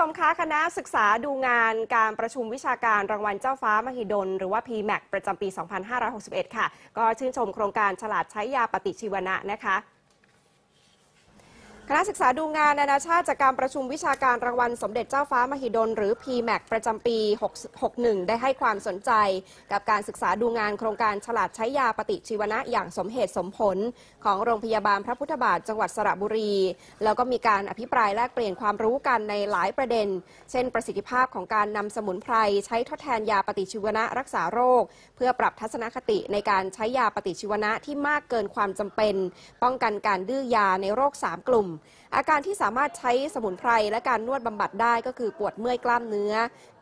ชมคะคณะศึกษาดูงานการประชุมวิชาการรางวัลเจ้าฟ้ามหิดลหรือว่า PMAC ประจำปี 2561 ค่ะ ก็ชื่นชมโครงการฉลาดใช้ยาปฏิชีวนะนะคะคณะศึกษาดูงานนานาชาติจากการประชุมวิชาการรางวัลสมเด็จเจ้าฟ้ามหิดล หรือ PMAC ประจำปี 61 ได้ให้ความสนใจ กับการศึกษาดูงานโครงการฉลาดใช้ยาปฏิชีวนะอย่างสมเหตุสมผลของโรงพยาบาลพระพุทธบาทจังหวัดสระบุรี แล้วก็มีการอภิปรายแลกเปลี่ยนความรู้กันในหลายประเด็น เช่น ประสิทธิภาพของการนำสมุนไพรใช้ทดแทนยาปฏิชีวนะรักษาโรค เพื่อปรับทัศนคติในการใช้ยาปฏิชีวนะที่มากเกินความจำเป็น ป้องกันการดื้อยาในโรค3กลุ่มอาการที่สามารถใช้สมุนไพรและการนวดบำบัดได้ก็คือปวดเมื่อยกล้ามเนื้อ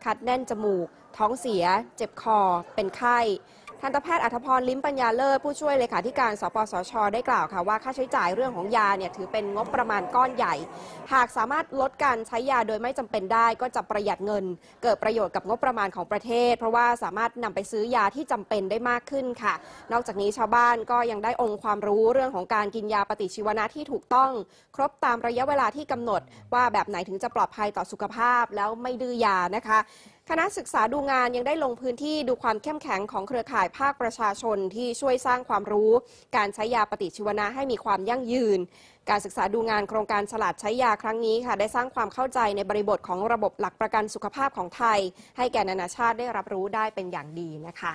คัดแน่นจมูก ท้องเสีย เจ็บคอ เป็นไข้ทันตแพทย์อัธพรลิ้มปัญญาเลิศผู้ช่วยเลขาธิการสปสช ได้กล่าวค่ะว่าค่าใช้จ่ายเรื่องของยาเนี่ยถือเป็นงบประมาณก้อนใหญ่ หากสามารถลดการใช้ยาโดยไม่จำเป็นได้ก็จะประหยัดเงินเกิดประโยชน์กับงบประมาณของประเทศ เพราะว่าสามารถนำไปซื้อยาที่จำเป็นได้มากขึ้นค่ะ นอกจากนี้ชาวบ้านก็ยังได้องค์ความรู้เรื่องของการกินยาปฏิชีวนะที่ถูกต้อง ครบตามระยะเวลาที่กำหนดว่าแบบไหนถึงจะปลอดภัยต่อสุขภาพแล้วไม่ดื้อยานะคะคณะศึกษาดูงานยังได้ลงพื้นที่ดูความเข้มแข็งของเครือข่ายภาคประชาชน ที่ช่วยสร้างความรู้ การใช้ยาปฏิชีวนะให้มีความยั่งยืน การศึกษาดูงานโครงการฉลาดใช้ยาครั้งนี้ค่ะ ได้สร้างความเข้าใจในบริบทของระบบหลักประกันสุขภาพของไทย ให้แก่นานาชาติได้รับรู้ได้เป็นอย่างดีนะคะ